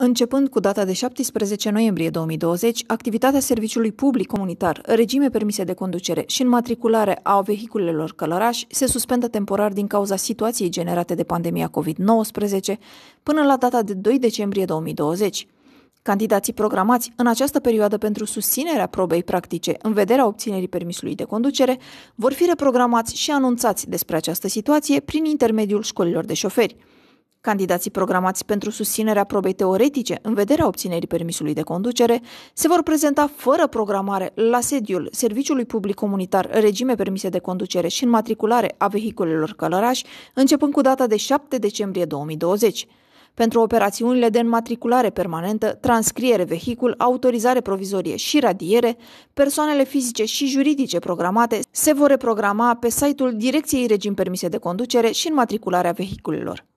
Începând cu data de 17 noiembrie 2020, activitatea serviciului public comunitar, regime permise de conducere și înmatriculare a vehiculelor călărași se suspendă temporar din cauza situației generate de pandemia COVID-19 până la data de 2 decembrie 2020. Candidații programați în această perioadă pentru susținerea probei practice în vederea obținerii permisului de conducere vor fi reprogramați și anunțați despre această situație prin intermediul școlilor de șoferi. Candidații programați pentru susținerea probei teoretice în vederea obținerii permisului de conducere se vor prezenta fără programare la sediul Serviciului Public Comunitar Regime Permise de Conducere și înmatriculare a vehiculelor călărași, începând cu data de 7 decembrie 2020 pentru operațiunile de înmatriculare permanentă, transcriere vehicul, autorizare provizorie și radiere, persoanele fizice și juridice programate se vor reprograma pe site-ul Direcției Regim Permise de Conducere și Înmatricularea Vehiculelor.